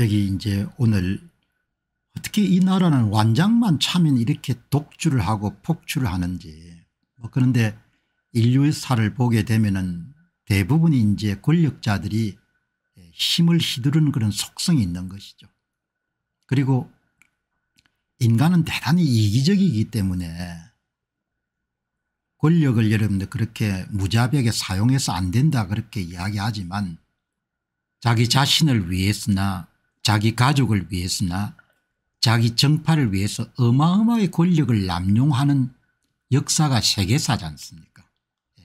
여기 이제 오늘 어떻게 이 나라는 완장만 차면 이렇게 독주를 하고 폭주를 하는지 뭐 그런데 인류의 사를 보게 되면은 대부분이 이제 권력자들이 힘을 휘두르는 그런 속성이 있는 것이죠. 그리고 인간은 대단히 이기적이기 때문에 권력을 여러분들 그렇게 무자비하게 사용해서 안 된다 그렇게 이야기하지만 자기 자신을 위해서나 자기 가족을 위해서나 자기 정파를 위해서 어마어마하게 권력을 남용하는 역사가 세계사지 않습니까 예.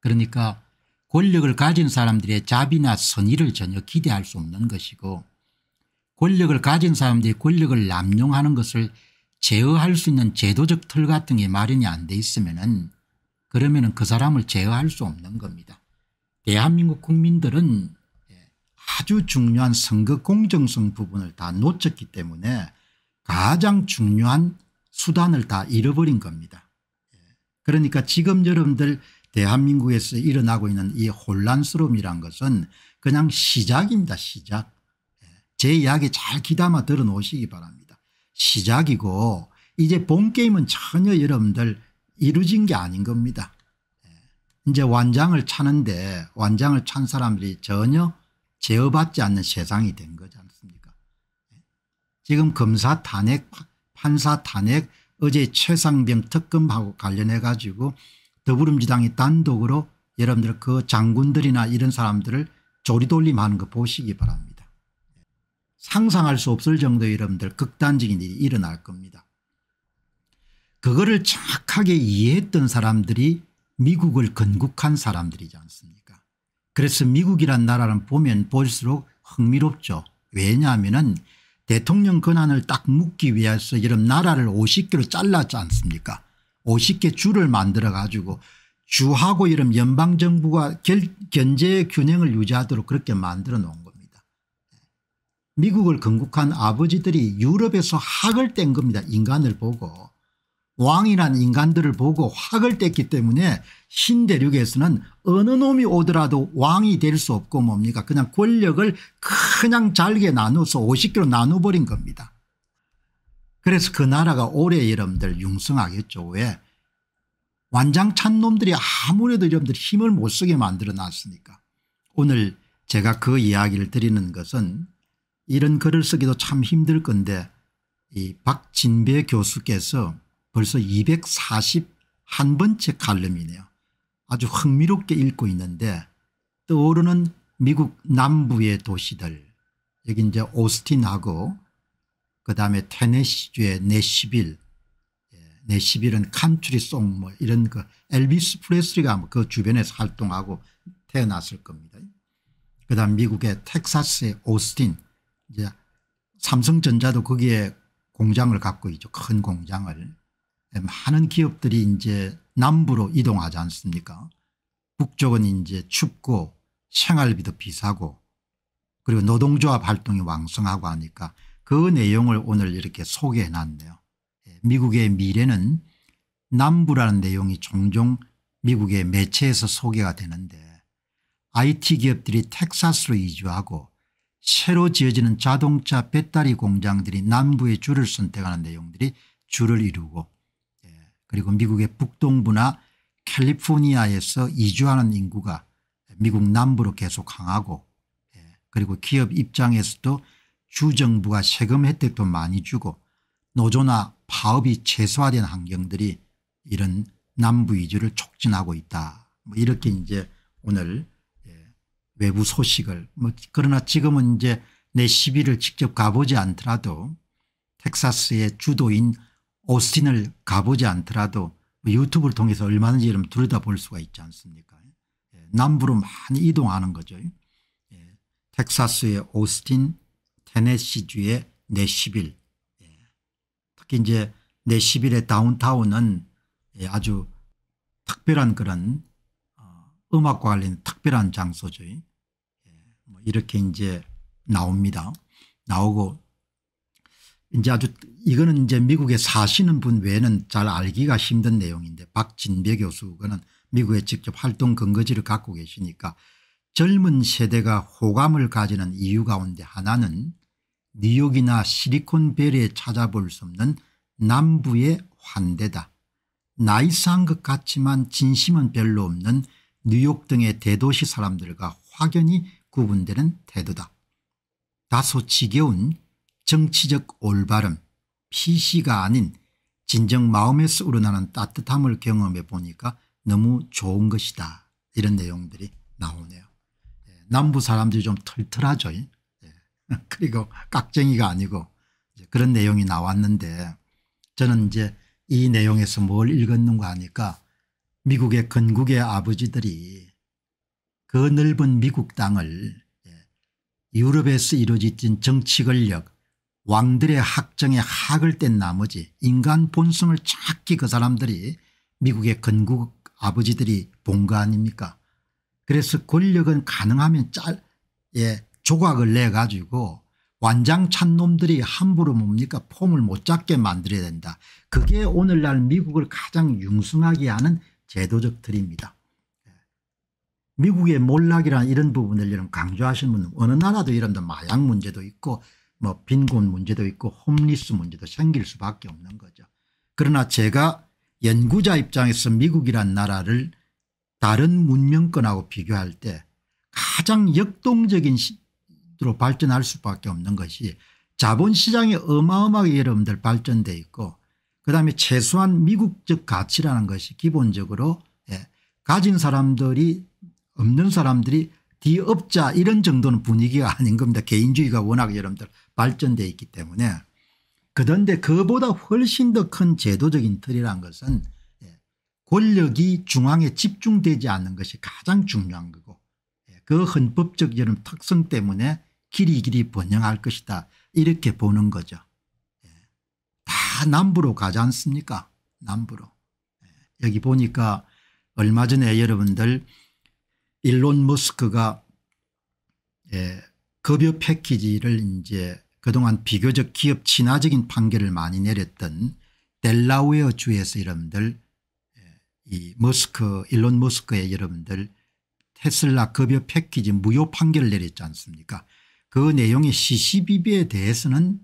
그러니까 권력을 가진 사람들의 자비나 선의를 전혀 기대할 수 없는 것이고 권력을 가진 사람들이 권력을 남용하는 것을 제어할 수 있는 제도적 틀 같은 게 마련이 안 돼 있으면 은 그러면 은그 사람을 제어할 수 없는 겁니다. 대한민국 국민들은 아주 중요한 선거 공정성 부분을 다 놓쳤기 때문에 가장 중요한 수단을 다 잃어버린 겁니다. 그러니까 지금 여러분들 대한민국에서 일어나고 있는 이 혼란스러움이란 것은 그냥 시작입니다. 시작. 제 이야기 잘 귀담아 들어놓으시기 바랍니다. 시작이고 이제 본 게임은 전혀 여러분들 이루어진 게 아닌 겁니다. 이제 완장을 차는데 완장을 찬 사람들이 전혀 제어받지 않는 세상이 된 거지 않습니까 지금 검사 탄핵 판사 탄핵 어제 최상병 특검하고 관련해 가지고 더불어민주당이 단독으로 여러분들 그 장군들이나 이런 사람들을 조리돌림하는 거 보시기 바랍니다. 상상할 수 없을 정도의 여러분들 극단적인 일이 일어날 겁니다. 그거를 정확하게 이해했던 사람들이 미국을 건국한 사람들이지 않습니까 그래서 미국이란 나라는 보면 볼수록 흥미롭죠. 왜냐하면 대통령 권한을 딱 묶기 위해서 이런 나라를 50개로 잘랐지 않습니까 50개 주를 만들어 가지고 주하고 이런 연방정부가 견제 균형을 유지하도록 그렇게 만들어 놓은 겁니다. 미국을 건국한 아버지들이 유럽에서 학을 뗀 겁니다. 인간을 보고 왕이란 인간들을 보고 확을 뗐기 때문에 신대륙에서는 어느 놈이 오더라도 왕이 될 수 없고 뭡니까 그냥 권력을 그냥 잘게 나눠서 50개로 나눠버린 겁니다. 그래서 그 나라가 올해 여러분들 융성하겠죠. 왜 완장찬 놈들이 아무래도 여러분들 힘을 못 쓰게 만들어 놨으니까 오늘 제가 그 이야기를 드리는 것은 이런 글을 쓰기도 참 힘들 건데 이 박진배 교수께서 벌써 241번째 칼럼이네요. 아주 흥미롭게 읽고 있는데 떠오르는 미국 남부의 도시들 여기 이제 오스틴하고 그다음에 테네시주의 네시빌 예, 네시빌은 칸트리송 뭐 이런 그 엘비스 프레스리가 그 주변에서 활동하고 태어났을 겁니다. 그다음 미국의 텍사스의 오스틴 이제 삼성전자도 거기에 공장을 갖고 있죠. 큰 공장을. 네, 많은 기업들이 이제 남부로 이동하지 않습니까 북쪽은 이제 춥고 생활비도 비싸고 그리고 노동조합 활동이 왕성하고 하니까 그 내용을 오늘 이렇게 소개해 놨네요. 예, 미국의 미래는 남부라는 내용이 종종 미국의 매체에서 소개가 되는데 IT 기업들이 텍사스로 이주하고 새로 지어지는 자동차 배터리 공장들이 남부의 줄을 선택하는 내용들이 줄을 이루고 그리고 미국의 북동부나 캘리포니아에서 이주하는 인구가 미국 남부로 계속 강하고 예, 그리고 기업 입장에서도 주정부가 세금 혜택도 많이 주고 노조나 파업이 최소화된 환경들이 이런 남부 이주를 촉진하고 있다. 뭐 이렇게 이제 오늘 예, 외부 소식을 뭐 그러나 지금은 이제 내 시비를 직접 가보지 않더라도 텍사스의 주도인 오스틴을 가보지 않더라도 뭐 유튜브를 통해서 얼마든지 이름 들여다볼 수가 있지 않습니까 예, 남부로 많이 이동하는 거죠. 예, 텍사스의 오스틴 테네시주의 네시빌 예, 특히 이제 네시빌의 다운타운은 아주 특별한 그런 어, 음악과 관련 특별한 장소죠. 뭐 이렇게 이제 나옵니다. 나오고 이제 아주 이거는 이제 미국에 사시는 분 외에는 잘 알기가 힘든 내용인데 박진배 교수 그는 미국에 직접 활동 근거지를 갖고 계시니까 젊은 세대가 호감을 가지는 이유 가운데 하나는 뉴욕이나 실리콘밸리에 찾아볼 수 없는 남부의 환대다. 나이스한 것 같지만 진심은 별로 없는 뉴욕 등의 대도시 사람들과 확연히 구분되는 태도다. 다소 지겨운 정치적 올바름 PC가 아닌 진정 마음에서 우러나는 따뜻함을 경험해 보니까 너무 좋은 것이다 이런 내용들이 나오네요. 예, 남부 사람들이 좀 털털하죠. 예. 그리고 깍쟁이가 아니고 그런 내용이 나왔는데 저는 이제 이 내용에서 뭘 읽었는가 하니까 미국의 건국의 아버지들이 그 넓은 미국 땅을 예, 유럽에서 이루어진 정치 권력 왕들의 학정에 학을 뗀 나머지 인간 본성을 찾기 그 사람들이 미국의 건국 아버지들이 본 거 아닙니까 그래서 권력은 가능하면 짤, 예, 조각을 내 가지고 완장찬 놈들이 함부로 뭡니까 폼을 못 잡게 만들어야 된다. 그게 오늘날 미국을 가장 융숭하게 하는 제도적 틀입니다. 미국의 몰락이란 이런 부분을 강조하시는 분은 어느 나라도 이런 마약 문제도 있고 뭐 빈곤 문제도 있고 홈리스 문제도 생길 수밖에 없는 거죠. 그러나 제가 연구자 입장에서 미국이란 나라를 다른 문명권하고 비교할 때 가장 역동적인 시로 발전할 수밖에 없는 것이 자본시장이 어마어마하게 여러분들 발전돼 있고 그다음에 최소한 미국적 가치라는 것이 기본적으로 예, 가진 사람들이 없는 사람들이 뒤업자 이런 정도는 분위기가 아닌 겁니다. 개인주의가 워낙 여러분들 발전되어 있기 때문에 그런데 그보다 훨씬 더 큰 제도적인 틀이란 것은 예, 권력이 중앙에 집중되지 않는 것이 가장 중요한 거고 예, 그 헌법적 이런 특성 때문에 길이 길이 번영할 것이다 이렇게 보는 거죠. 예. 다 남부로 가지 않습니까 남부로. 여기 보니까 얼마 전에 여러분들 일론 머스크가 급여 패키지를 이제 그동안 비교적 기업 친화적인 판결을 많이 내렸던 델라웨어 주에서 여러분들 예, 이 머스크 일론 머스크의 여러분들 테슬라 급여 패키지 무효 판결을 내렸지 않습니까 그 내용의 CCBB에 대해서는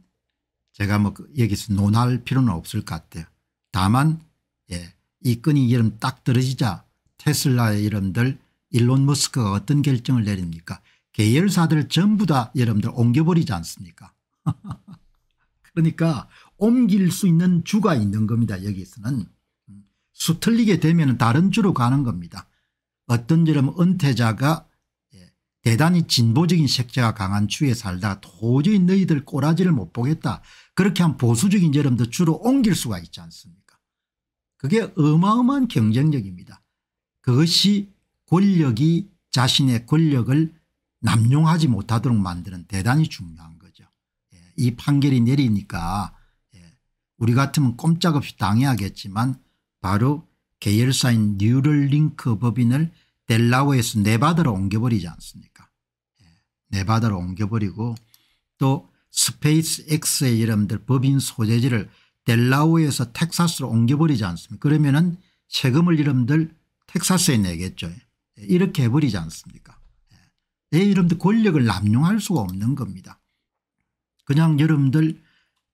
제가 뭐 그 여기서 논할 필요는 없을 것 같아요. 다만 예, 이 끈이 이름 딱 떨어지자 테슬라의 이름들 일론 머스크가 어떤 결정을 내립니까 계열사들 전부 다 여러분들 옮겨버리지 않습니까 그러니까 옮길 수 있는 주가 있는 겁니다 여기서는 음, 수 틀리게 되면 다른 주로 가는 겁니다 어떤 여러분 은퇴자가 예, 대단히 진보적인 색채가 강한 주에 살다 가 도저히 너희들 꼬라지를 못 보겠다 그렇게 한 보수적인 여러분들 주로 옮길 수가 있지 않습니까 그게 어마어마한 경쟁력입니다 그것이 권력이 자신의 권력을 남용하지 못하도록 만드는 대단히 중요한 거죠. 예, 이 판결이 내리니까 예, 우리 같으면 꼼짝없이 당해야겠지만 바로 계열사인 뉴럴링크 법인을 델라웨에서 네바다로 옮겨버리지 않습니까 예, 네바다로 옮겨버리고 또 스페이스 X의 이름들 법인 소재지를 델라웨에서 텍사스로 옮겨버리지 않습니까 그러면 은 세금을 이름들 텍사스에 내겠죠. 예, 이렇게 해버리지 않습니까 내 이름도 권력을 남용할 수가 없는 겁니다. 그냥 여러분들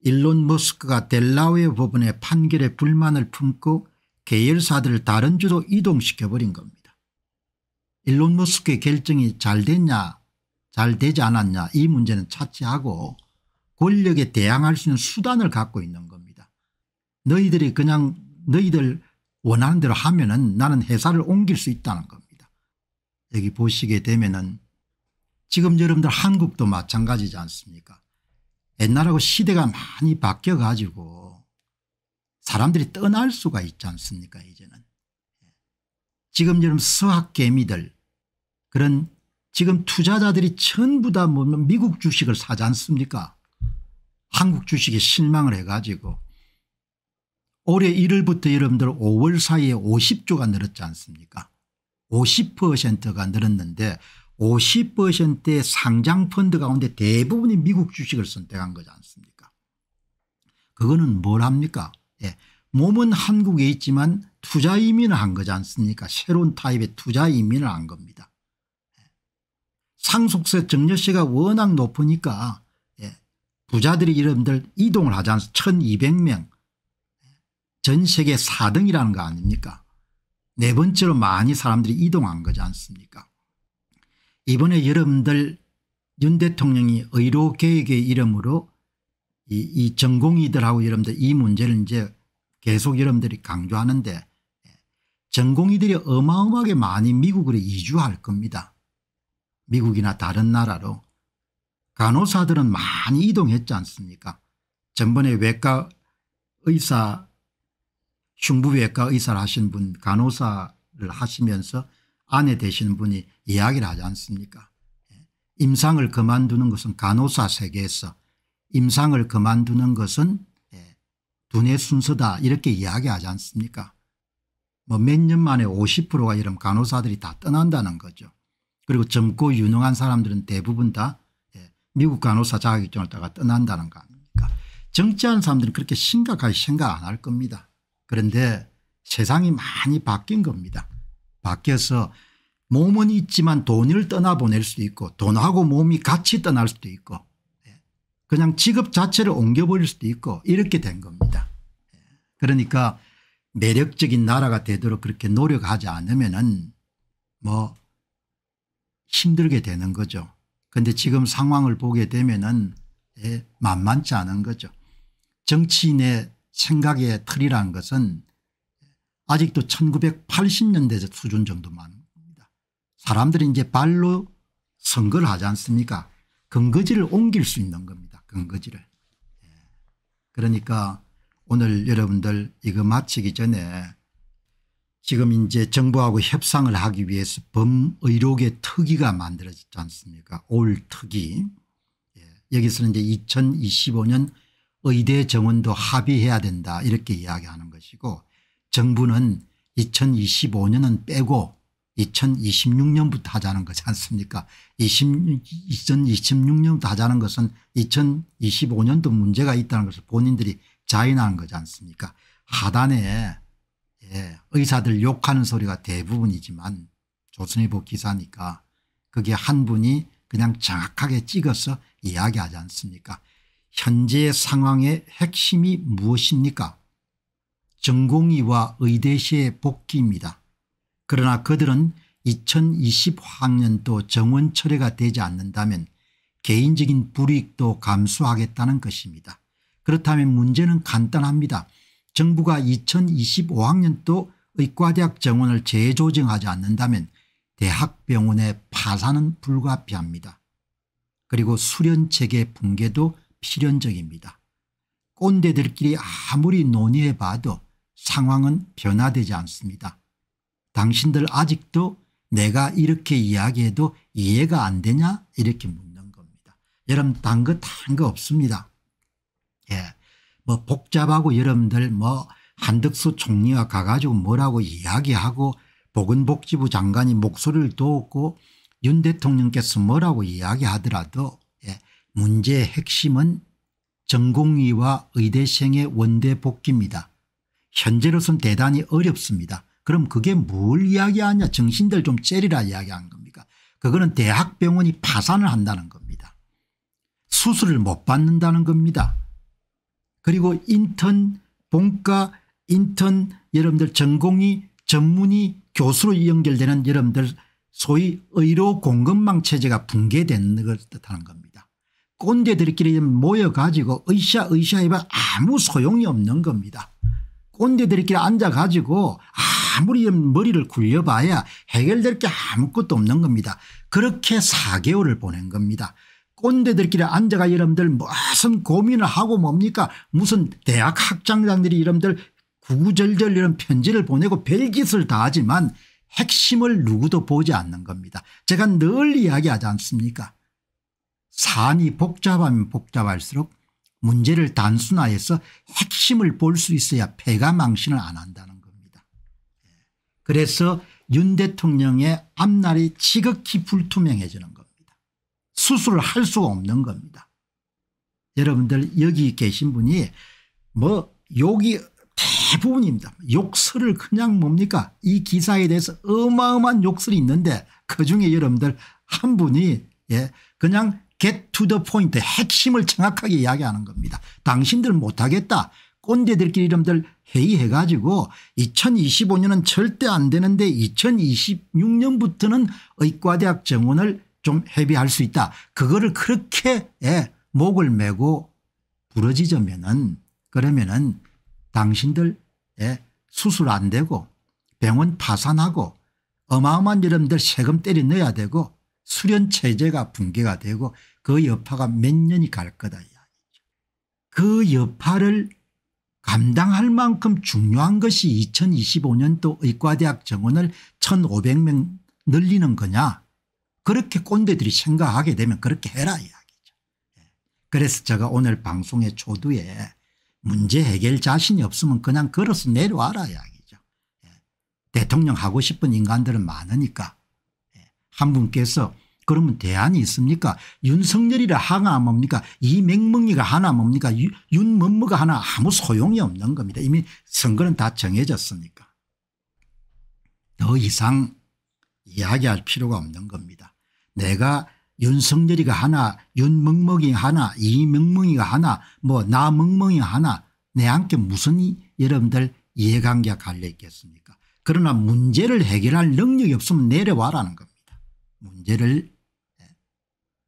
일론 머스크가 델라웨어 법원의 판결에 불만을 품고 계열사들을 다른 주로 이동시켜버린 겁니다. 일론 머스크의 결정이 잘 됐냐 잘 되지 않았냐 이 문제는 차치하고 권력에 대항할 수 있는 수단을 갖고 있는 겁니다. 너희들이 그냥 너희들 원하는 대로 하면 은 나는 회사를 옮길 수 있다는 겁니다. 여기 보시게 되면 은 지금 여러분들 한국도 마찬가지지 않습니까 옛날하고 시대가 많이 바뀌어 가지고 사람들이 떠날 수가 있지 않습니까 이제는 지금 여러분 수학개미들 그런 지금 투자자들이 전부 다 미국 주식을 사지 않습니까 한국 주식에 실망을 해가지고 올해 1월부터 여러분들 5월 사이에 50조가 늘었지 않습니까 50%가 늘었는데 50%의 상장 펀드 가운데 대부분이 미국 주식을 선택한 거지 않습니까 그거는 뭘 합니까 예. 몸은 한국에 있지만 투자 이민을 한 거지 않습니까 새로운 타입의 투자 이민을 한 겁니다 예. 상속세 증여세가 워낙 높으니까 예. 부자들이 이름들 이동을 하지 않습니까 1200명 전 세계 4등이라는 거 아닙니까 네 번째로 많이 사람들이 이동한 거지 않습니까 이번에 여러분들 윤 대통령이 의료계획의 이름으로 이, 이 전공의들하고 여러분들 이 문제를 이제 계속 여러분들이 강조하는데 예, 전공의들이 어마어마하게 많이 미국으로 이주할 겁니다. 미국이나 다른 나라로. 간호사들은 많이 이동했지 않습니까 전번에 외과 의사 흉부외과 의사를 하신 분 간호사를 하시면서 아내 되시는 분이 이야기를 하지 않습니까 예. 임상을 그만두는 것은 간호사 세계에서 임상을 그만두는 것은 예, 두뇌 순서다 이렇게 이야기하지 않습니까 뭐 몇 년 만에 50%가 이런 간호사들이 다 떠난다는 거죠. 그리고 젊고 유능한 사람들은 대부분 다 예, 미국 간호사 자격증을 따가 떠난다는 거 아닙니까 정치하는 사람들은 그렇게 심각하게 생각 안 할 겁니다. 그런데 세상이 많이 바뀐 겁니다. 밖에서 몸은 있지만 돈을 떠나보낼 수도 있고 돈하고 몸이 같이 떠날 수도 있고 예, 그냥 직업 자체를 옮겨버릴 수도 있고 이렇게 된 겁니다. 예, 그러니까 매력적인 나라가 되도록 그렇게 노력하지 않으면 은뭐 힘들게 되는 거죠. 그런데 지금 상황을 보게 되면 은 예, 만만치 않은 거죠. 정치인의 생각의 틀이라는 것은 아직도 1980년대 수준 정도만 옵니다. 사람들이 이제 발로 선거를 하지 않습니까 근거지를 옮길 수 있는 겁니다. 근거지를. 예. 그러니까 오늘 여러분들 이거 마치기 전에 지금 이제 정부하고 협상을 하기 위해서 범의료계 특위가 만들어졌지 않습니까 올 특위. 예. 여기서는 이제 2025년 의대 정원도 합의해야 된다 이렇게 이야기하는 것이고 정부는 2025년은 빼고 2026년부터 하자는 거지 않습니까 2026년부터 하자는 것은 2025년도 문제가 있다는 것을 본인들이 자인하는 거지 않습니까 하단에 예, 의사들 욕하는 소리가 대부분이지만 조선일보 기사니까 그게 한 분이 그냥 정확하게 찍어서 이야기하지 않습니까 현재 상황의 핵심이 무엇입니까 전공의와 의대시의 복귀입니다. 그러나 그들은 2020학년도 정원 철회가 되지 않는다면 개인적인 불이익도 감수하겠다는 것입니다. 그렇다면 문제는 간단합니다. 정부가 2025학년도 의과대학 정원을 재조정하지 않는다면 대학병원의 파산은 불가피합니다. 그리고 수련체계 붕괴도 필연적입니다. 꼰대들끼리 아무리 논의해봐도 상황은 변화되지 않습니다. 당신들 아직도 내가 이렇게 이야기해도 이해가 안 되냐 이렇게 묻는 겁니다. 여러분 딴거다한거 없습니다. 예. 뭐 복잡하고 여러분들 뭐 한덕수 총리가 가가지고 뭐라고 이야기하고 보건복지부 장관이 목소리를 도었고 윤 대통령께서 뭐라고 이야기하더라도 예. 문제의 핵심은 전공의와 의대생의 원대 복귀입니다. 현재로서는 대단히 어렵습니다. 그럼 그게 뭘 이야기하냐 정신들 좀 째리라 이야기한 겁니까 그거는 대학병원이 파산을 한다는 겁니다. 수술을 못 받는다는 겁니다. 그리고 인턴 본과 인턴 여러분들 전공이 전문이 교수로 연결되는 여러분들 소위 의료 공급망 체제가 붕괴된 걸 뜻하는 겁니다. 꼰대들끼리 모여가지고 의샤 의샤 해봐 아무 소용이 없는 겁니다. 꼰대들끼리 앉아가지고 아무리 머리를 굴려봐야 해결될 게 아무것도 없는 겁니다. 그렇게 4개월을 보낸 겁니다. 꼰대들끼리 앉아가 여러분들 무슨 고민을 하고 뭡니까 무슨 대학 학장장들이 여러분들 구구절절 이런 편지를 보내고 별짓을 다 하지만 핵심을 누구도 보지 않는 겁니다. 제가 늘 이야기하지 않습니까 산이 복잡하면 복잡할수록 문제를 단순화해서 핵심을 볼 수 있어야 폐가 망신을 안 한다는 겁니다. 그래서 윤 대통령의 앞날이 지극히 불투명해지는 겁니다. 수술을 할 수가 없는 겁니다. 여러분들 여기 계신 분이 뭐 욕이 대부분입니다. 욕설을 그냥 뭡니까 이 기사에 대해서 어마어마한 욕설이 있는데 그중에 여러분들 한 분이 예 그냥 get to the point 핵심을 정확하게 이야기하는 겁니다. 당신들 못하겠다. 꼰대들끼리 이름들 회의해 가지고 2025년은 절대 안 되는데 2026년부터는 의과대학 정원을 좀 회비할 수 있다. 그거를 그렇게 예, 목을 메고 부러지자면은 그러면은 당신들 예, 수술 안 되고 병원 파산하고 어마어마한 이름들 세금 때려 넣어야 되고 수련 체제가 붕괴가 되고 그 여파가 몇 년이 갈 거다 이야기죠. 그 여파를 감당할 만큼 중요한 것이 2025년도 의과대학 정원을 1500명 늘리는 거냐 그렇게 꼰대들이 생각하게 되면 그렇게 해라 이야기죠. 예. 그래서 제가 오늘 방송의 초두에 문제 해결 자신이 없으면 그냥 걸어서 내려와라 이야기죠. 예. 대통령 하고 싶은 인간들은 많으니까 예. 한 분께서 그러면 대안이 있습니까 윤석열이라 하나 뭡니까 이맹멍이가 하나 뭡니까 윤먼머가 하나 아무 소용이 없는 겁니다. 이미 선거는 다 정해졌으니까 더 이상 이야기할 필요가 없는 겁니다. 내가 윤석열이가 하나 윤멍멍이 하나 이명멍이가 하나 뭐 나멍멍이 하나 내한테 무슨 여러분들 이해관계가 갈려 있겠습니까 그러나 문제를 해결할 능력이 없으면 내려와라는 겁니다. 문제를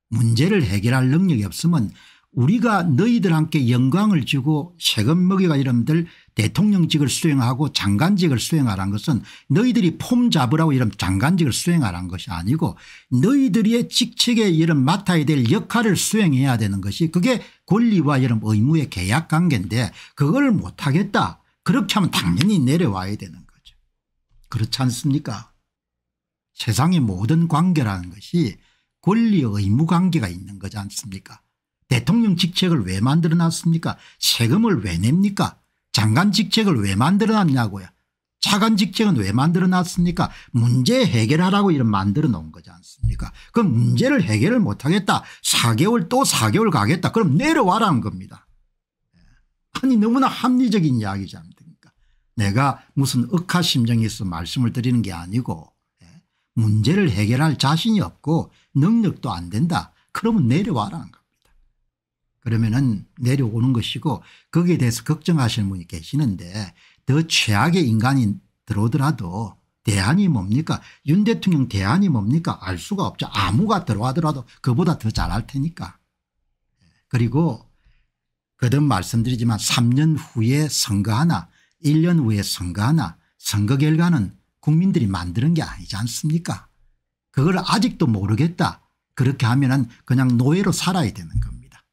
문제를 해결할 능력이 없으면 우리가 너희들 함께 영광을 주고 세금 먹여가 이름들 대통령직을 수행하고 장관직을 수행하란 것은 너희들이 폼 잡으라고 이런 장관직을 수행하란 것이 아니고 너희들의 직책에 이런 맡아야 될 역할을 수행해야 되는 것이 그게 권리와 이런 의무의 계약 관계인데 그걸 못하겠다. 그렇게 하면 당연히 내려와야 되는 거죠. 그렇지 않습니까 세상의 모든 관계라는 것이 권리 의무 관계가 있는 거지 않습니까 대통령 직책을 왜 만들어놨습니까 세금을 왜 냅니까 장관 직책을 왜 만들어놨냐고요 차관 직책은 왜 만들어놨습니까 문제 해결하라고 이런 만들어놓은 거지 않습니까 그럼 문제를 해결을 못하겠다 4개월 또 4개월 가겠다 그럼 내려와라는 겁니다 예. 아니 너무나 합리적인 이야기지 않습니까 내가 무슨 억하심정에서 말씀을 드리는 게 아니고 문제를 해결할 자신이 없고 능력도 안 된다. 그러면 내려와라는 겁니다. 그러면은 내려오는 것이고 거기에 대해서 걱정하시는 분이 계시는데 더 최악의 인간이 들어오더라도 대안이 뭡니까 윤 대통령 대안이 뭡니까 알 수가 없죠. 아무가 들어와더라도 그보다 더 잘할 테니까. 그리고 거듭 말씀드리지만 3년 후에 선거 하나 1년 후에 선거 하나 선거 결과는 국민들이 만드는 게 아니지 않습니까 그걸 아직도 모르겠다 그렇게 하면 은 그냥 노예로 살아야 되는 겁니다.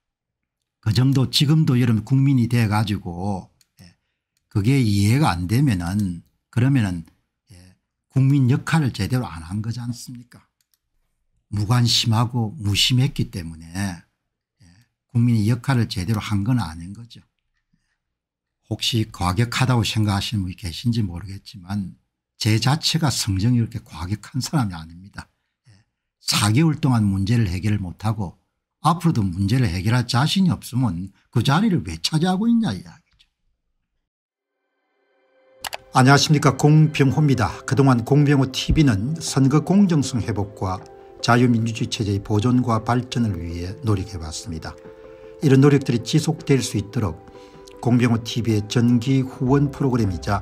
그 정도 지금도 여러분 국민이 돼 가지고 예, 그게 이해가 안 되면은 그러면은 예, 국민 역할을 제대로 안 한 거지 않습니까 무관심하고 무심했기 때문에 예, 국민이 역할을 제대로 한 건 아닌 거죠. 혹시 과격하다고 생각하시는 분이 계신지 모르겠지만 제 자체가 성정이 그렇게 과격한 사람이 아닙니다. 4개월 예. 동안 문제를 해결 못하고 앞으로도 문제를 해결할 자신이 없으면 그 자리를 왜 차지하고 있냐 이야기죠. 안녕하십니까 공병호입니다. 그동안 공병호TV는 선거 공정성 회복과 자유민주주의 체제의 보존과 발전을 위해 노력해왔습니다. 이런 노력들이 지속될 수 있도록 공병호TV의 전기 후원 프로그램이자